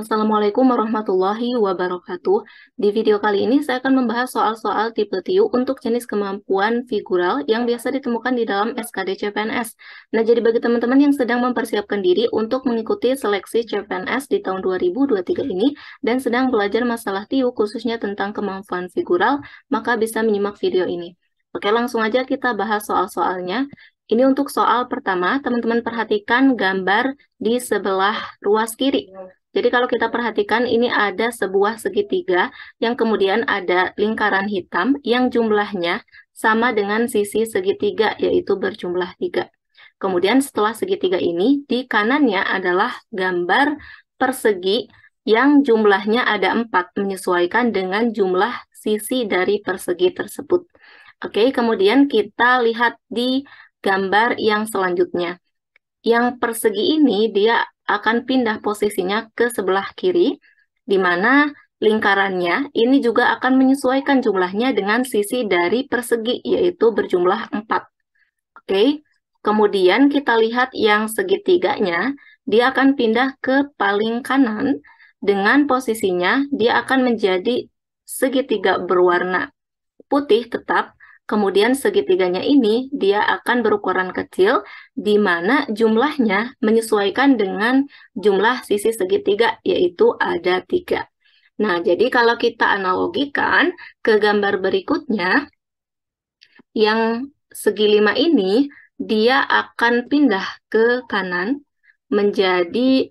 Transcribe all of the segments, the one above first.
Assalamualaikum warahmatullahi wabarakatuh. Di video kali ini saya akan membahas soal-soal tipe TIU untuk jenis kemampuan figural yang biasa ditemukan di dalam SKD CPNS. Nah, jadi bagi teman-teman yang sedang mempersiapkan diri untuk mengikuti seleksi CPNS di tahun 2023 ini dan sedang belajar masalah TIU khususnya tentang kemampuan figural, maka bisa menyimak video ini. Oke, langsung aja kita bahas soal-soalnya. Ini untuk soal pertama, teman-teman perhatikan gambar di sebelah ruas kiri. Jadi kalau kita perhatikan ini ada sebuah segitiga yang kemudian ada lingkaran hitam yang jumlahnya sama dengan sisi segitiga yaitu berjumlah tiga. Kemudian setelah segitiga ini di kanannya adalah gambar persegi yang jumlahnya ada empat menyesuaikan dengan jumlah sisi dari persegi tersebut. Oke, kemudian kita lihat di gambar yang selanjutnya. Yang persegi ini dia akan pindah posisinya ke sebelah kiri, di mana lingkarannya ini juga akan menyesuaikan jumlahnya dengan sisi dari persegi, yaitu berjumlah 4. Oke, kemudian kita lihat yang segitiganya, dia akan pindah ke paling kanan, dengan posisinya dia akan menjadi segitiga berwarna putih tetap, Kemudian segitiganya ini dia akan berukuran kecil di mana jumlahnya menyesuaikan dengan jumlah sisi segitiga yaitu ada tiga. Nah, jadi kalau kita analogikan ke gambar berikutnya, yang segi lima ini dia akan pindah ke kanan menjadi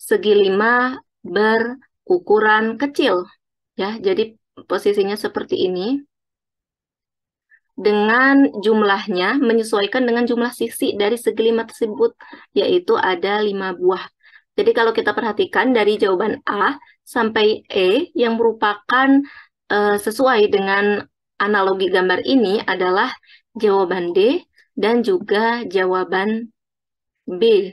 segi lima berukuran kecil. ya. Jadi posisinya seperti ini dengan jumlahnya menyesuaikan dengan jumlah sisi dari segi lima tersebut, yaitu ada lima buah. Jadi kalau kita perhatikan dari jawaban A sampai E yang merupakan e, sesuai dengan analogi gambar ini adalah jawaban D dan juga jawaban B.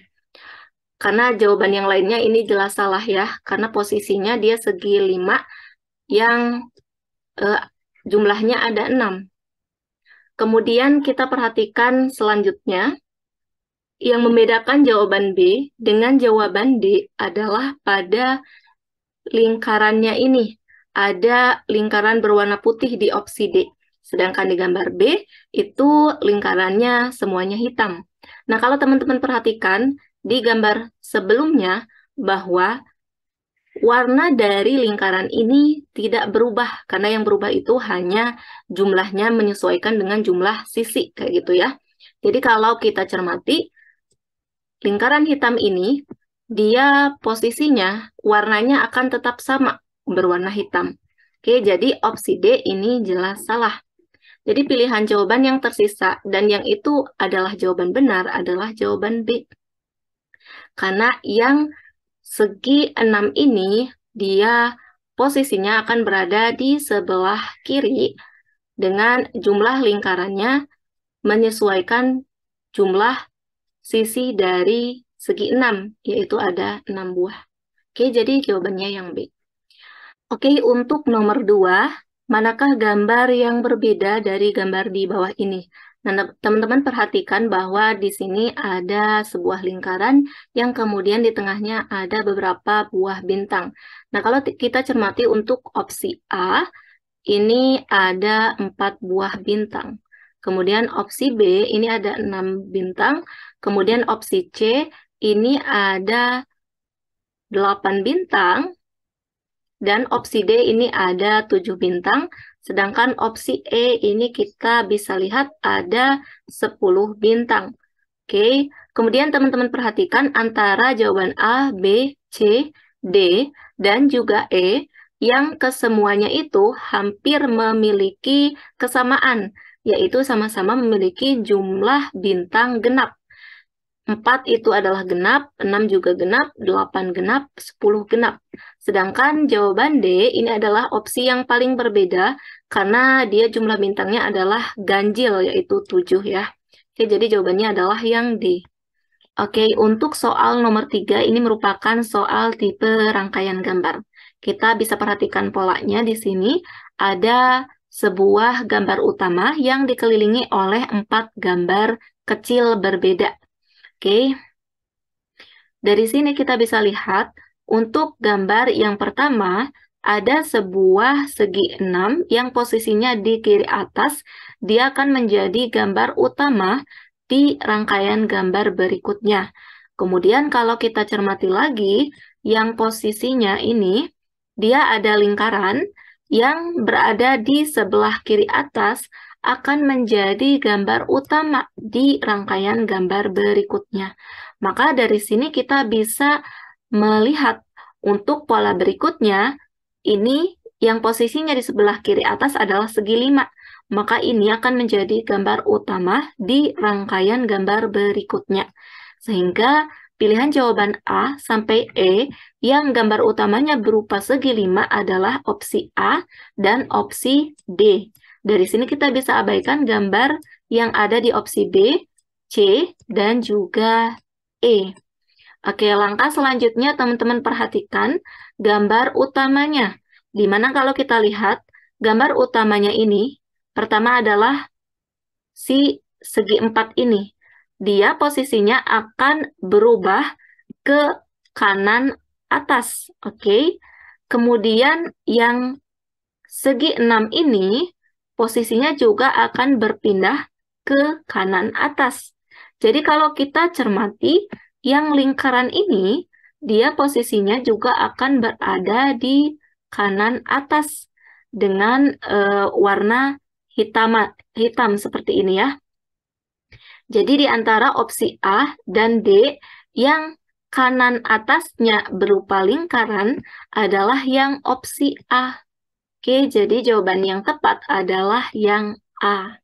Karena jawaban yang lainnya ini jelas salah ya, karena posisinya dia segi lima yang e, jumlahnya ada enam. Kemudian kita perhatikan selanjutnya, yang membedakan jawaban B dengan jawaban D adalah pada lingkarannya ini. Ada lingkaran berwarna putih di opsi D. Sedangkan di gambar B, itu lingkarannya semuanya hitam. Nah, kalau teman-teman perhatikan, di gambar sebelumnya, bahwa warna dari lingkaran ini tidak berubah karena yang berubah itu hanya jumlahnya menyesuaikan dengan jumlah sisi kayak gitu ya. Jadi kalau kita cermati lingkaran hitam ini dia posisinya warnanya akan tetap sama berwarna hitam. Oke, jadi opsi D ini jelas salah. Jadi pilihan jawaban yang tersisa dan yang itu adalah jawaban benar adalah jawaban B. Karena yang Segi 6 ini dia posisinya akan berada di sebelah kiri dengan jumlah lingkarannya menyesuaikan jumlah sisi dari segi 6, yaitu ada 6 buah. Oke, jadi jawabannya yang B. Oke, untuk nomor 2, manakah gambar yang berbeda dari gambar di bawah ini? Nah, teman-teman perhatikan bahwa di sini ada sebuah lingkaran yang kemudian di tengahnya ada beberapa buah bintang. Nah, kalau kita cermati untuk opsi A, ini ada empat buah bintang. Kemudian opsi B, ini ada enam bintang. Kemudian opsi C, ini ada delapan bintang. Dan opsi D ini ada tujuh bintang. Sedangkan opsi E ini kita bisa lihat ada 10 bintang. Oke, kemudian teman-teman perhatikan antara jawaban A, B, C, D, dan juga E yang kesemuanya itu hampir memiliki kesamaan, yaitu sama-sama memiliki jumlah bintang genap. 4 itu adalah genap, 6 juga genap, 8 genap, 10 genap. Sedangkan jawaban D ini adalah opsi yang paling berbeda karena dia jumlah bintangnya adalah ganjil yaitu 7 ya. Oke, jadi jawabannya adalah yang D. Oke, untuk soal nomor 3 ini merupakan soal tipe rangkaian gambar. Kita bisa perhatikan polanya di sini ada sebuah gambar utama yang dikelilingi oleh empat gambar kecil berbeda. Oke. Dari sini kita bisa lihat untuk gambar yang pertama ada sebuah segi enam yang posisinya di kiri atas, dia akan menjadi gambar utama di rangkaian gambar berikutnya. Kemudian kalau kita cermati lagi, yang posisinya ini, dia ada lingkaran yang berada di sebelah kiri atas akan menjadi gambar utama di rangkaian gambar berikutnya. Maka dari sini kita bisa melihat untuk pola berikutnya, ini yang posisinya di sebelah kiri atas adalah segi 5, maka ini akan menjadi gambar utama di rangkaian gambar berikutnya. Sehingga pilihan jawaban A sampai E yang gambar utamanya berupa segi 5 adalah opsi A dan opsi D. Dari sini kita bisa abaikan gambar yang ada di opsi B, C, dan juga E. Oke, langkah selanjutnya teman-teman perhatikan gambar utamanya. Dimana kalau kita lihat, gambar utamanya ini, pertama adalah si segi empat ini. Dia posisinya akan berubah ke kanan atas, oke? Okay? Kemudian yang segi enam ini, posisinya juga akan berpindah ke kanan atas. Jadi kalau kita cermati, yang lingkaran ini dia posisinya juga akan berada di kanan atas dengan uh, warna hitam, hitam seperti ini ya. Jadi di antara opsi A dan D yang kanan atasnya berupa lingkaran adalah yang opsi A. Oke, jadi jawaban yang tepat adalah yang A.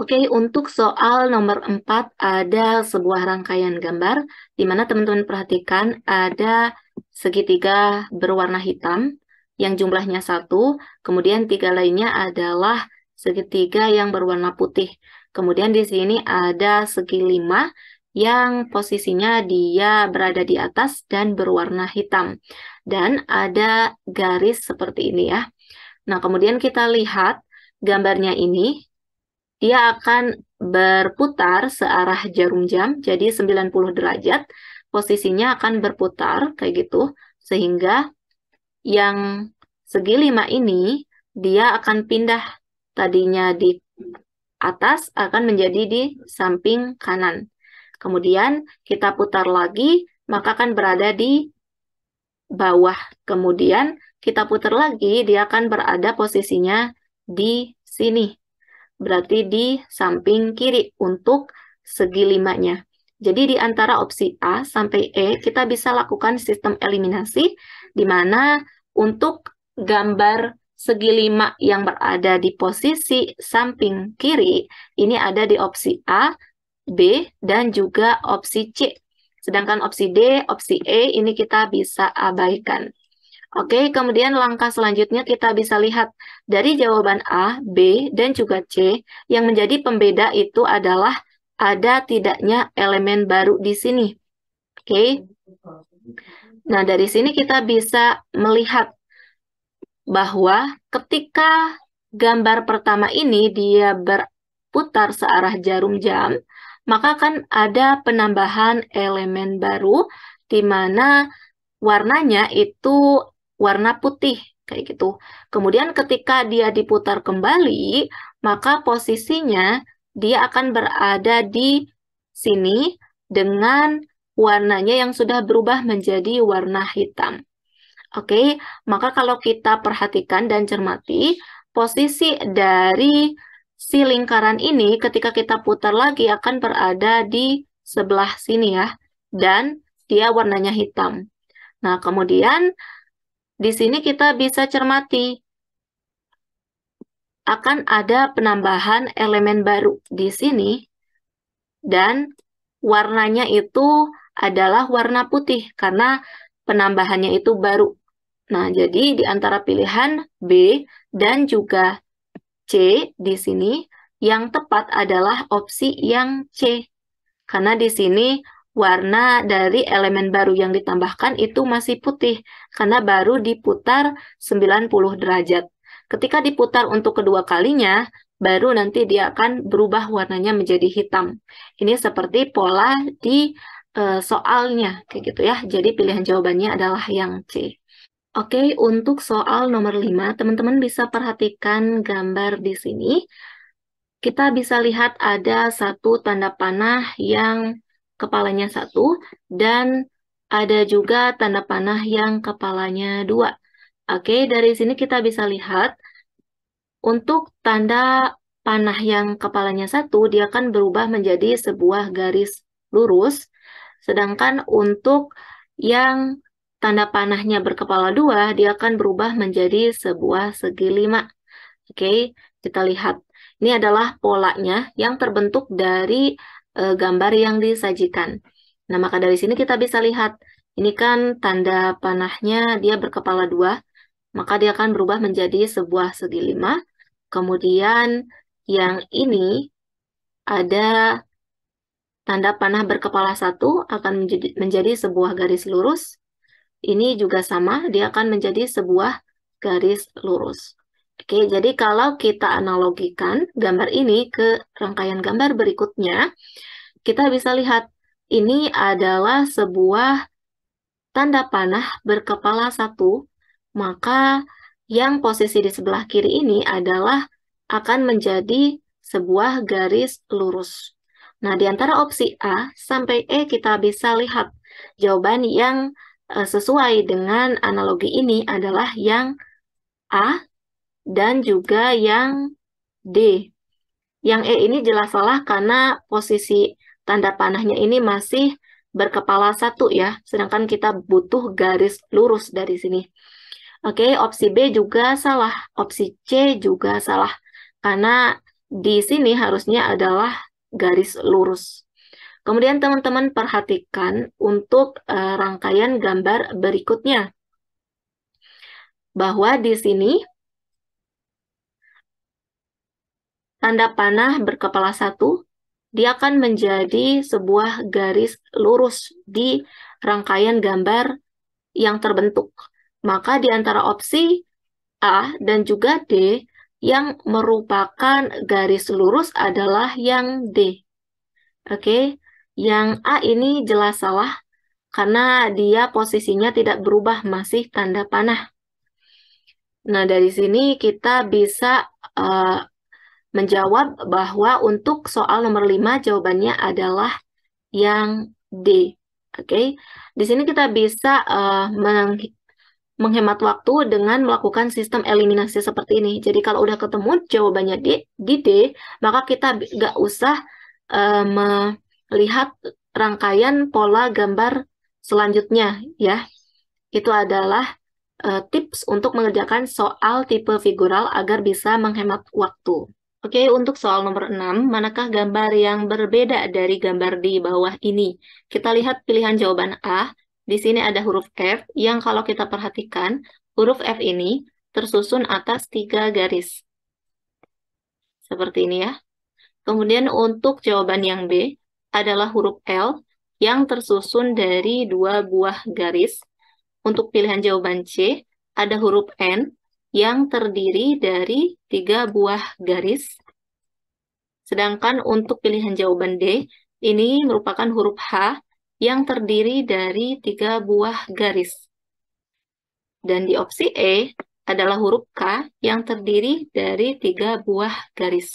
Oke, untuk soal nomor 4 ada sebuah rangkaian gambar di mana teman-teman perhatikan ada segitiga berwarna hitam yang jumlahnya satu, kemudian tiga lainnya adalah segitiga yang berwarna putih. Kemudian di sini ada segi lima yang posisinya dia berada di atas dan berwarna hitam. Dan ada garis seperti ini ya. Nah, kemudian kita lihat gambarnya ini dia akan berputar searah jarum jam, jadi 90 derajat, posisinya akan berputar kayak gitu, sehingga yang segi lima ini dia akan pindah tadinya di atas akan menjadi di samping kanan. Kemudian kita putar lagi, maka akan berada di bawah. Kemudian kita putar lagi, dia akan berada posisinya di sini berarti di samping kiri untuk segi limanya. Jadi di antara opsi A sampai E kita bisa lakukan sistem eliminasi di mana untuk gambar segi lima yang berada di posisi samping kiri ini ada di opsi A, B, dan juga opsi C. Sedangkan opsi D, opsi E ini kita bisa abaikan. Oke, kemudian langkah selanjutnya kita bisa lihat dari jawaban A, B, dan juga C, yang menjadi pembeda itu adalah ada tidaknya elemen baru di sini. Oke. Nah, dari sini kita bisa melihat bahwa ketika gambar pertama ini dia berputar searah jarum jam, maka kan ada penambahan elemen baru di mana warnanya itu warna putih kayak gitu. Kemudian ketika dia diputar kembali, maka posisinya dia akan berada di sini dengan warnanya yang sudah berubah menjadi warna hitam. Oke, maka kalau kita perhatikan dan cermati, posisi dari si lingkaran ini ketika kita putar lagi akan berada di sebelah sini ya, dan dia warnanya hitam. Nah, kemudian di sini kita bisa cermati akan ada penambahan elemen baru di sini dan warnanya itu adalah warna putih karena penambahannya itu baru. Nah, jadi di antara pilihan B dan juga C di sini yang tepat adalah opsi yang C. Karena di sini warna dari elemen baru yang ditambahkan itu masih putih karena baru diputar 90 derajat. Ketika diputar untuk kedua kalinya, baru nanti dia akan berubah warnanya menjadi hitam. Ini seperti pola di e, soalnya, kayak gitu ya. Jadi pilihan jawabannya adalah yang C. Oke, untuk soal nomor 5, teman-teman bisa perhatikan gambar di sini. Kita bisa lihat ada satu tanda panah yang kepalanya satu, dan ada juga tanda panah yang kepalanya dua. Oke, dari sini kita bisa lihat untuk tanda panah yang kepalanya satu, dia akan berubah menjadi sebuah garis lurus. Sedangkan untuk yang tanda panahnya berkepala dua, dia akan berubah menjadi sebuah segi lima. Oke, kita lihat. Ini adalah polanya yang terbentuk dari e, gambar yang disajikan. Nah, maka dari sini kita bisa lihat, ini kan tanda panahnya dia berkepala dua, maka dia akan berubah menjadi sebuah segi lima. Kemudian yang ini ada tanda panah berkepala satu akan menjadi, menjadi sebuah garis lurus. Ini juga sama, dia akan menjadi sebuah garis lurus. Oke, jadi kalau kita analogikan gambar ini ke rangkaian gambar berikutnya, kita bisa lihat ini adalah sebuah tanda panah berkepala satu, maka yang posisi di sebelah kiri ini adalah akan menjadi sebuah garis lurus. Nah, di antara opsi A sampai E kita bisa lihat jawaban yang eh, sesuai dengan analogi ini adalah yang A dan juga yang D. Yang E ini jelas salah karena posisi tanda panahnya ini masih berkepala satu ya, sedangkan kita butuh garis lurus dari sini. Oke, opsi B juga salah, opsi C juga salah, karena di sini harusnya adalah garis lurus. Kemudian teman-teman perhatikan untuk eh, rangkaian gambar berikutnya. Bahwa di sini tanda panah berkepala satu, dia akan menjadi sebuah garis lurus di rangkaian gambar yang terbentuk. Maka di antara opsi A dan juga D yang merupakan garis lurus adalah yang D. Oke, yang A ini jelas salah karena dia posisinya tidak berubah, masih tanda panah. Nah, dari sini kita bisa uh, menjawab bahwa untuk soal nomor 5 jawabannya adalah yang D. Oke. Okay? Di sini kita bisa uh, meng menghemat waktu dengan melakukan sistem eliminasi seperti ini. Jadi kalau udah ketemu jawabannya D, di D, maka kita nggak usah uh, melihat rangkaian pola gambar selanjutnya ya. Itu adalah uh, tips untuk mengerjakan soal tipe figural agar bisa menghemat waktu. Oke, untuk soal nomor 6, manakah gambar yang berbeda dari gambar di bawah ini? Kita lihat pilihan jawaban A. Di sini ada huruf F yang kalau kita perhatikan, huruf F ini tersusun atas tiga garis. Seperti ini ya. Kemudian untuk jawaban yang B adalah huruf L yang tersusun dari dua buah garis. Untuk pilihan jawaban C, ada huruf N yang terdiri dari tiga buah garis. Sedangkan untuk pilihan jawaban D, ini merupakan huruf H yang terdiri dari tiga buah garis. Dan di opsi E adalah huruf K yang terdiri dari tiga buah garis.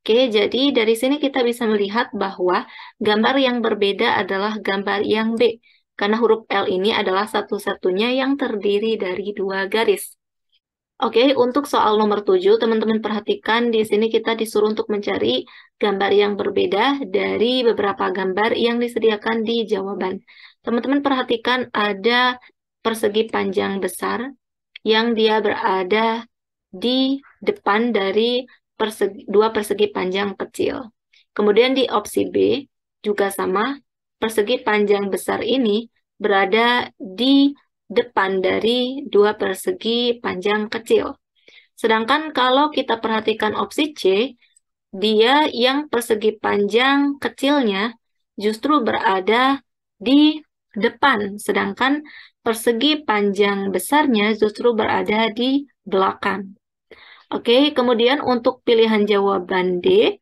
Oke, jadi dari sini kita bisa melihat bahwa gambar yang berbeda adalah gambar yang B, karena huruf L ini adalah satu-satunya yang terdiri dari dua garis. Oke, untuk soal nomor 7, teman-teman perhatikan di sini kita disuruh untuk mencari gambar yang berbeda dari beberapa gambar yang disediakan di jawaban. Teman-teman perhatikan ada persegi panjang besar yang dia berada di depan dari persegi, dua persegi panjang kecil. Kemudian di opsi B juga sama, persegi panjang besar ini berada di depan dari dua persegi panjang kecil. Sedangkan kalau kita perhatikan opsi C, dia yang persegi panjang kecilnya justru berada di depan, sedangkan persegi panjang besarnya justru berada di belakang. Oke, kemudian untuk pilihan jawaban D,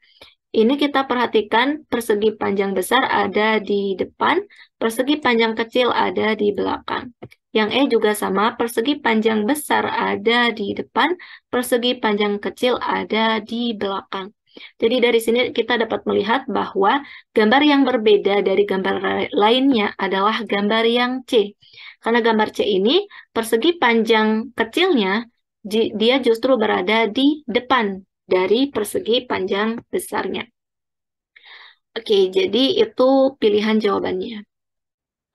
ini kita perhatikan persegi panjang besar ada di depan, persegi panjang kecil ada di belakang. Yang E juga sama, persegi panjang besar ada di depan, persegi panjang kecil ada di belakang. Jadi dari sini kita dapat melihat bahwa gambar yang berbeda dari gambar lainnya adalah gambar yang C. Karena gambar C ini persegi panjang kecilnya dia justru berada di depan dari persegi panjang besarnya. Oke, jadi itu pilihan jawabannya.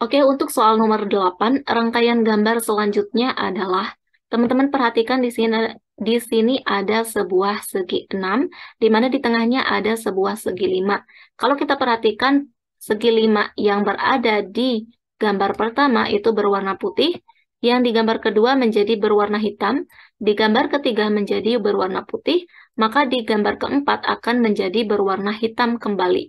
Oke, untuk soal nomor 8, rangkaian gambar selanjutnya adalah teman-teman perhatikan di sini di sini ada sebuah segi 6 di mana di tengahnya ada sebuah segi 5. Kalau kita perhatikan segi 5 yang berada di gambar pertama itu berwarna putih, yang di gambar kedua menjadi berwarna hitam, di gambar ketiga menjadi berwarna putih, maka di gambar keempat akan menjadi berwarna hitam kembali.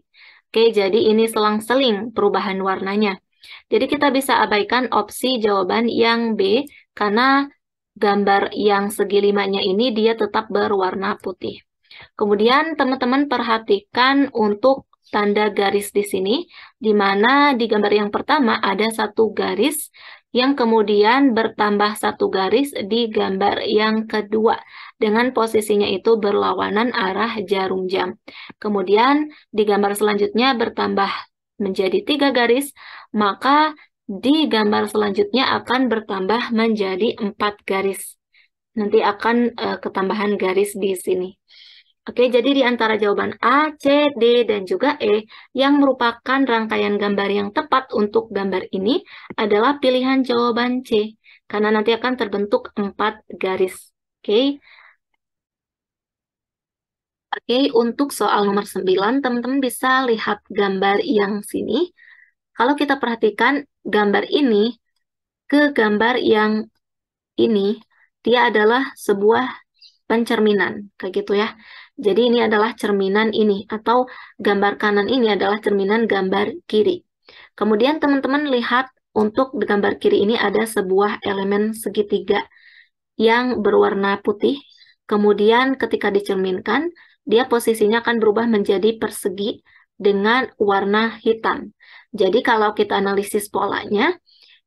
Oke, jadi ini selang-seling perubahan warnanya. Jadi kita bisa abaikan opsi jawaban yang B karena gambar yang segi limanya ini dia tetap berwarna putih. Kemudian teman-teman perhatikan untuk tanda garis di sini, di mana di gambar yang pertama ada satu garis yang kemudian bertambah satu garis di gambar yang kedua dengan posisinya itu berlawanan arah jarum jam. Kemudian di gambar selanjutnya bertambah menjadi tiga garis, maka di gambar selanjutnya akan bertambah menjadi empat garis. Nanti akan e, ketambahan garis di sini. Oke, jadi di antara jawaban A, C, D, dan juga E yang merupakan rangkaian gambar yang tepat untuk gambar ini adalah pilihan jawaban C, karena nanti akan terbentuk empat garis. Oke, Oke, untuk soal nomor 9, teman-teman bisa lihat gambar yang sini. Kalau kita perhatikan gambar ini ke gambar yang ini, dia adalah sebuah pencerminan, kayak gitu ya. Jadi ini adalah cerminan ini, atau gambar kanan ini adalah cerminan gambar kiri. Kemudian teman-teman lihat untuk gambar kiri ini ada sebuah elemen segitiga yang berwarna putih. Kemudian ketika dicerminkan, dia posisinya akan berubah menjadi persegi dengan warna hitam. Jadi kalau kita analisis polanya,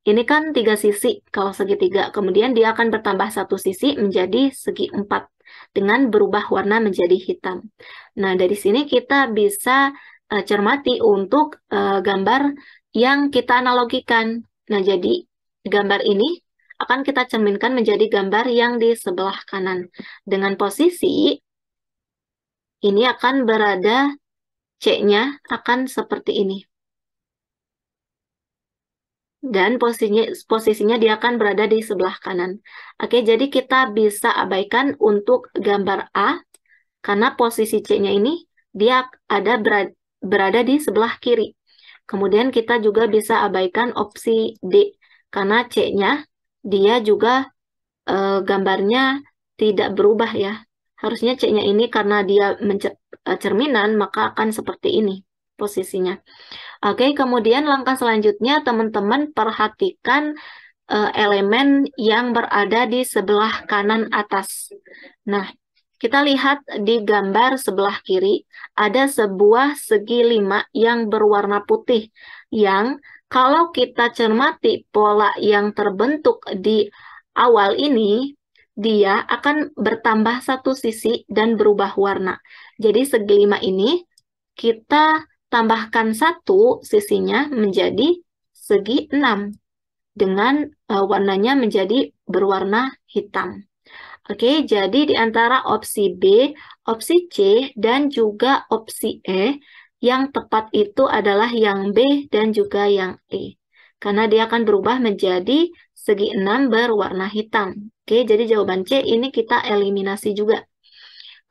ini kan tiga sisi kalau segitiga. Kemudian dia akan bertambah satu sisi menjadi segi empat dengan berubah warna menjadi hitam. Nah, dari sini kita bisa uh, cermati untuk uh, gambar yang kita analogikan. Nah, jadi gambar ini akan kita cerminkan menjadi gambar yang di sebelah kanan. Dengan posisi ini akan berada C-nya akan seperti ini. Dan posisinya, posisinya dia akan berada di sebelah kanan. Oke, jadi kita bisa abaikan untuk gambar A, karena posisi C-nya ini dia ada berada, berada di sebelah kiri. Kemudian kita juga bisa abaikan opsi D, karena C-nya dia juga e, gambarnya tidak berubah ya, Harusnya C-nya ini karena dia eh, cerminan, maka akan seperti ini posisinya. Oke, kemudian langkah selanjutnya teman-teman perhatikan uh, elemen yang berada di sebelah kanan atas. Nah, kita lihat di gambar sebelah kiri ada sebuah segi lima yang berwarna putih yang kalau kita cermati pola yang terbentuk di awal ini dia akan bertambah satu sisi dan berubah warna. Jadi segi lima ini kita tambahkan satu sisinya menjadi segi enam dengan uh, warnanya menjadi berwarna hitam. Oke, jadi di antara opsi B, opsi C, dan juga opsi E, yang tepat itu adalah yang B dan juga yang E. Karena dia akan berubah menjadi segi enam berwarna hitam. Oke, jadi jawaban C ini kita eliminasi juga.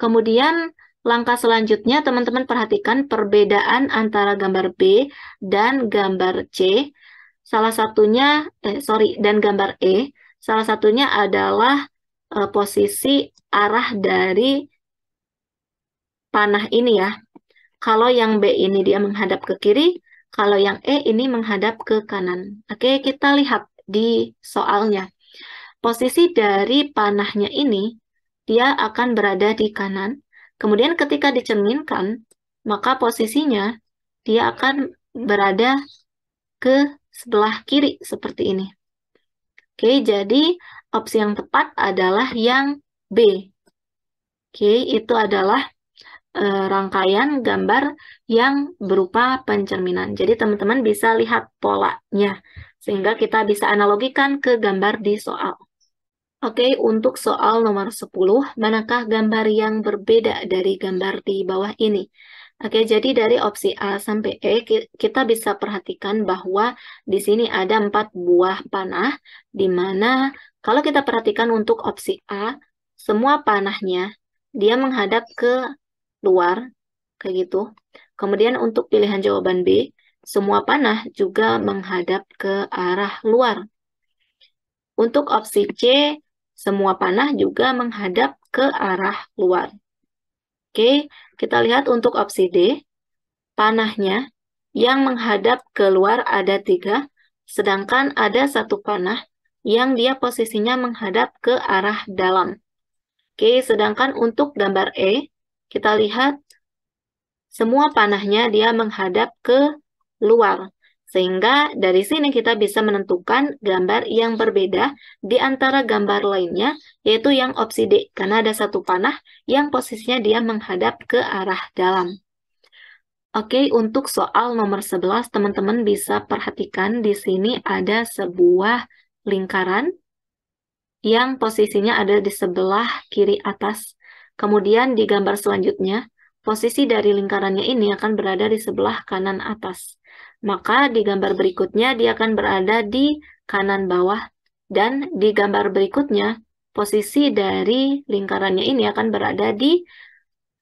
Kemudian langkah selanjutnya teman-teman perhatikan perbedaan antara gambar B dan gambar C. Salah satunya, eh, sorry, dan gambar E. Salah satunya adalah eh, posisi arah dari panah ini ya. Kalau yang B ini dia menghadap ke kiri, kalau yang E ini menghadap ke kanan. Oke, kita lihat di soalnya posisi dari panahnya ini, dia akan berada di kanan. Kemudian ketika dicerminkan, maka posisinya dia akan berada ke sebelah kiri seperti ini. Oke, jadi opsi yang tepat adalah yang B. Oke, itu adalah e, rangkaian gambar yang berupa pencerminan. Jadi teman-teman bisa lihat polanya, sehingga kita bisa analogikan ke gambar di soal. Oke, untuk soal nomor 10, manakah gambar yang berbeda dari gambar di bawah ini? Oke, jadi dari opsi A sampai E, kita bisa perhatikan bahwa di sini ada empat buah panah, di mana kalau kita perhatikan untuk opsi A, semua panahnya dia menghadap ke luar, kayak gitu. Kemudian untuk pilihan jawaban B, semua panah juga menghadap ke arah luar. Untuk opsi C, semua panah juga menghadap ke arah luar. Oke, kita lihat untuk opsi D. Panahnya yang menghadap ke luar ada tiga, sedangkan ada satu panah yang dia posisinya menghadap ke arah dalam. Oke, sedangkan untuk gambar E, kita lihat semua panahnya dia menghadap ke luar. Sehingga dari sini kita bisa menentukan gambar yang berbeda di antara gambar lainnya, yaitu yang opsi D, karena ada satu panah yang posisinya dia menghadap ke arah dalam. Oke, untuk soal nomor 11, teman-teman bisa perhatikan di sini ada sebuah lingkaran yang posisinya ada di sebelah kiri atas. Kemudian di gambar selanjutnya, posisi dari lingkarannya ini akan berada di sebelah kanan atas. Maka di gambar berikutnya dia akan berada di kanan bawah dan di gambar berikutnya posisi dari lingkarannya ini akan berada di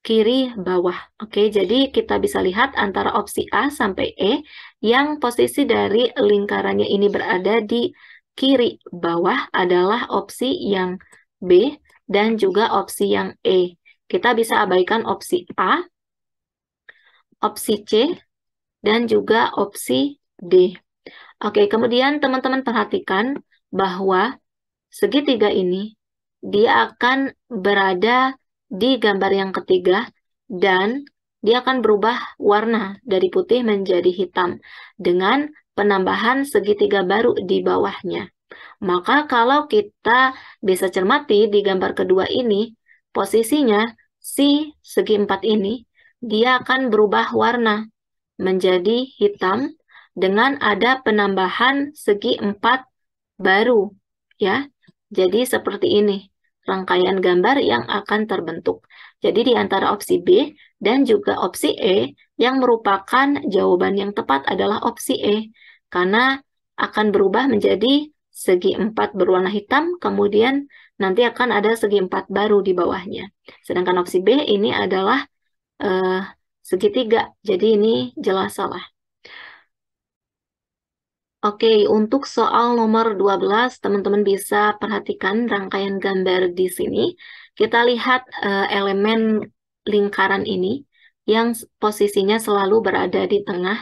kiri bawah. Oke, jadi kita bisa lihat antara opsi A sampai E yang posisi dari lingkarannya ini berada di kiri bawah adalah opsi yang B dan juga opsi yang E. Kita bisa abaikan opsi A, opsi C, dan juga opsi D. Oke, kemudian teman-teman perhatikan bahwa segitiga ini dia akan berada di gambar yang ketiga dan dia akan berubah warna dari putih menjadi hitam dengan penambahan segitiga baru di bawahnya. Maka kalau kita bisa cermati di gambar kedua ini, posisinya si segi empat ini, dia akan berubah warna menjadi hitam dengan ada penambahan segi empat baru ya. Jadi seperti ini rangkaian gambar yang akan terbentuk. Jadi di antara opsi B dan juga opsi E yang merupakan jawaban yang tepat adalah opsi E karena akan berubah menjadi segi empat berwarna hitam kemudian nanti akan ada segi empat baru di bawahnya. Sedangkan opsi B ini adalah uh, segitiga. Jadi ini jelas salah. Oke, untuk soal nomor 12, teman-teman bisa perhatikan rangkaian gambar di sini. Kita lihat uh, elemen lingkaran ini yang posisinya selalu berada di tengah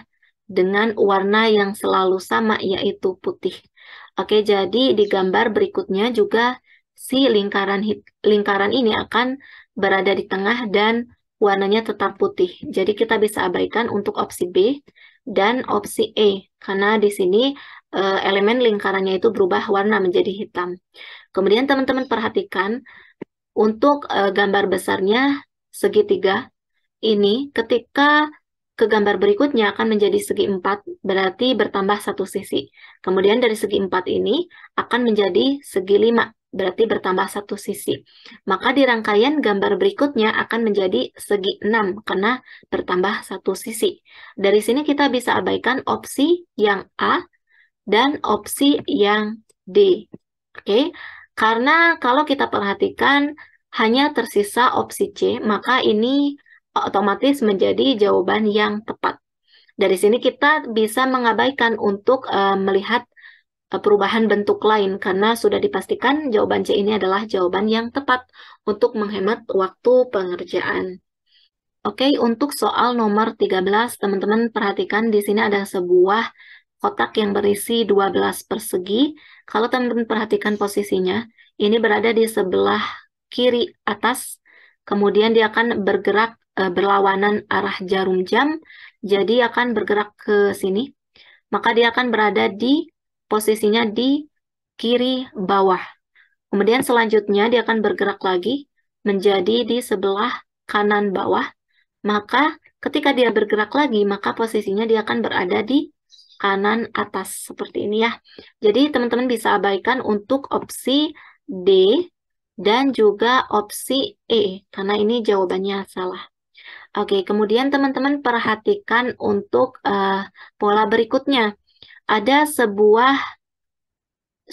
dengan warna yang selalu sama, yaitu putih. Oke, jadi di gambar berikutnya juga si lingkaran, lingkaran ini akan berada di tengah dan warnanya tetap putih. Jadi kita bisa abaikan untuk opsi B dan opsi E karena di sini eh, elemen lingkarannya itu berubah warna menjadi hitam. Kemudian teman-teman perhatikan untuk eh, gambar besarnya segitiga ini ketika ke gambar berikutnya akan menjadi segi 4, berarti bertambah satu sisi. Kemudian dari segi 4 ini akan menjadi segi 5, berarti bertambah satu sisi. Maka di rangkaian gambar berikutnya akan menjadi segi 6, karena bertambah satu sisi. Dari sini kita bisa abaikan opsi yang A dan opsi yang D. Oke, karena kalau kita perhatikan hanya tersisa opsi C, maka ini otomatis menjadi jawaban yang tepat. Dari sini kita bisa mengabaikan untuk uh, melihat uh, perubahan bentuk lain karena sudah dipastikan jawaban C ini adalah jawaban yang tepat untuk menghemat waktu pengerjaan. Oke, okay, untuk soal nomor 13, teman-teman perhatikan di sini ada sebuah kotak yang berisi 12 persegi. Kalau teman-teman perhatikan posisinya, ini berada di sebelah kiri atas, kemudian dia akan bergerak E, berlawanan arah jarum jam, jadi akan bergerak ke sini. Maka dia akan berada di posisinya di kiri bawah. Kemudian selanjutnya dia akan bergerak lagi menjadi di sebelah kanan bawah. Maka ketika dia bergerak lagi, maka posisinya dia akan berada di kanan atas seperti ini ya. Jadi teman-teman bisa abaikan untuk opsi D dan juga opsi E karena ini jawabannya salah. Oke, kemudian teman-teman perhatikan untuk uh, pola berikutnya. Ada sebuah,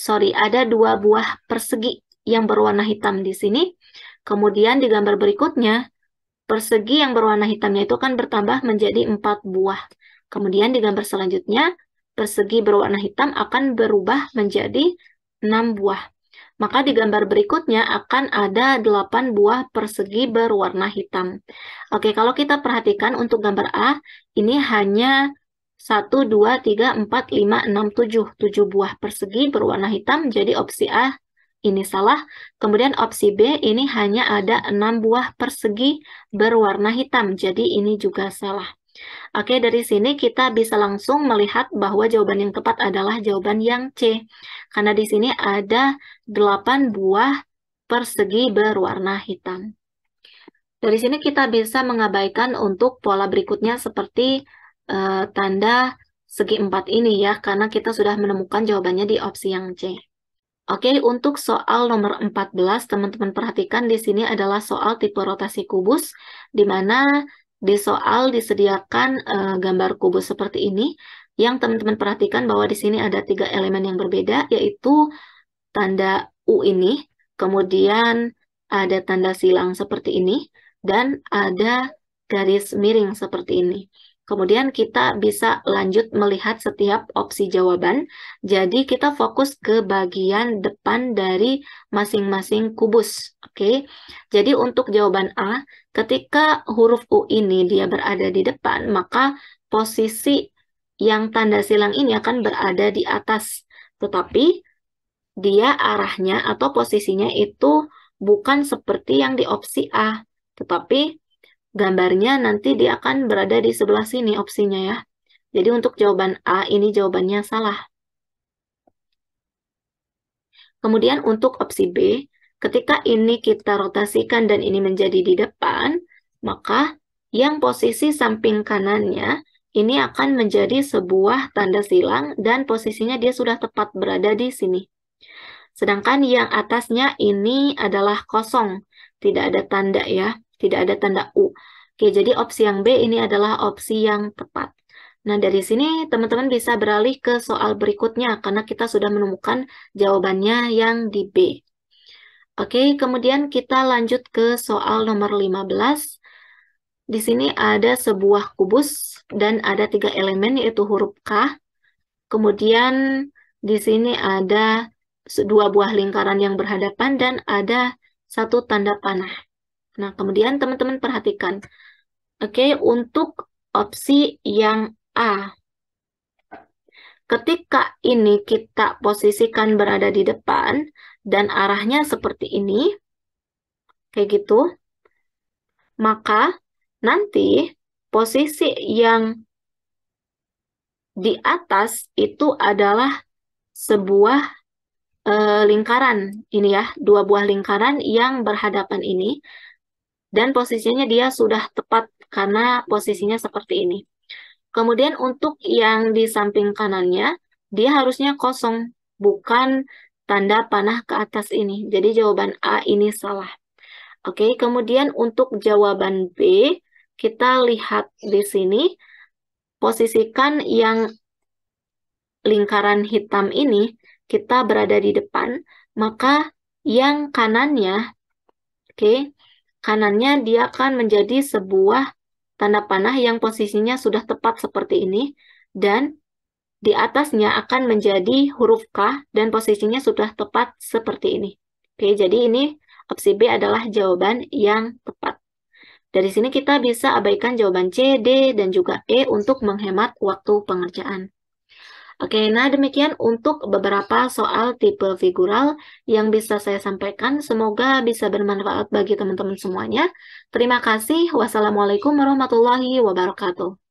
sorry, ada dua buah persegi yang berwarna hitam di sini. Kemudian di gambar berikutnya, persegi yang berwarna hitamnya itu akan bertambah menjadi empat buah. Kemudian di gambar selanjutnya, persegi berwarna hitam akan berubah menjadi enam buah. Maka di gambar berikutnya akan ada 8 buah persegi berwarna hitam. Oke, kalau kita perhatikan untuk gambar A, ini hanya 1, 2, 3, 4, 5, 6, 7. 7 buah persegi berwarna hitam, jadi opsi A ini salah. Kemudian opsi B ini hanya ada 6 buah persegi berwarna hitam, jadi ini juga salah. Oke, dari sini kita bisa langsung melihat bahwa jawaban yang tepat adalah jawaban yang C. Karena di sini ada 8 buah persegi berwarna hitam. Dari sini kita bisa mengabaikan untuk pola berikutnya seperti uh, tanda segi empat ini ya, karena kita sudah menemukan jawabannya di opsi yang C. Oke, untuk soal nomor 14, teman-teman perhatikan di sini adalah soal tipe rotasi kubus, di mana di soal disediakan uh, gambar kubus seperti ini yang teman-teman perhatikan bahwa di sini ada tiga elemen yang berbeda yaitu tanda U ini, kemudian ada tanda silang seperti ini, dan ada garis miring seperti ini. Kemudian kita bisa lanjut melihat setiap opsi jawaban. Jadi kita fokus ke bagian depan dari masing-masing kubus. Oke. Jadi untuk jawaban A, ketika huruf U ini dia berada di depan, maka posisi yang tanda silang ini akan berada di atas. Tetapi dia arahnya atau posisinya itu bukan seperti yang di opsi A, tetapi gambarnya nanti dia akan berada di sebelah sini opsinya ya. Jadi untuk jawaban A ini jawabannya salah. Kemudian untuk opsi B, ketika ini kita rotasikan dan ini menjadi di depan, maka yang posisi samping kanannya ini akan menjadi sebuah tanda silang dan posisinya dia sudah tepat berada di sini. Sedangkan yang atasnya ini adalah kosong, tidak ada tanda ya tidak ada tanda U. Oke, jadi opsi yang B ini adalah opsi yang tepat. Nah, dari sini teman-teman bisa beralih ke soal berikutnya karena kita sudah menemukan jawabannya yang di B. Oke, kemudian kita lanjut ke soal nomor 15. Di sini ada sebuah kubus dan ada tiga elemen yaitu huruf K. Kemudian di sini ada dua buah lingkaran yang berhadapan dan ada satu tanda panah. Nah, kemudian teman-teman perhatikan. Oke, untuk opsi yang A. Ketika ini kita posisikan berada di depan dan arahnya seperti ini, kayak gitu, maka nanti posisi yang di atas itu adalah sebuah e, lingkaran ini ya, dua buah lingkaran yang berhadapan ini dan posisinya dia sudah tepat karena posisinya seperti ini. Kemudian untuk yang di samping kanannya, dia harusnya kosong, bukan tanda panah ke atas ini. Jadi jawaban A ini salah. Oke, kemudian untuk jawaban B, kita lihat di sini, posisikan yang lingkaran hitam ini, kita berada di depan, maka yang kanannya, oke, kanannya dia akan menjadi sebuah tanda panah yang posisinya sudah tepat seperti ini dan di atasnya akan menjadi huruf K dan posisinya sudah tepat seperti ini. Oke, jadi ini opsi B adalah jawaban yang tepat. Dari sini kita bisa abaikan jawaban C, D, dan juga E untuk menghemat waktu pengerjaan. Oke, nah demikian untuk beberapa soal tipe figural yang bisa saya sampaikan. Semoga bisa bermanfaat bagi teman-teman semuanya. Terima kasih. Wassalamualaikum warahmatullahi wabarakatuh.